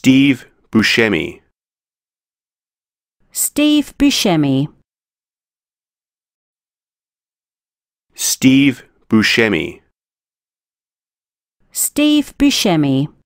Steve Buscemi. Steve Buscemi. Steve Buscemi. Steve Buscemi.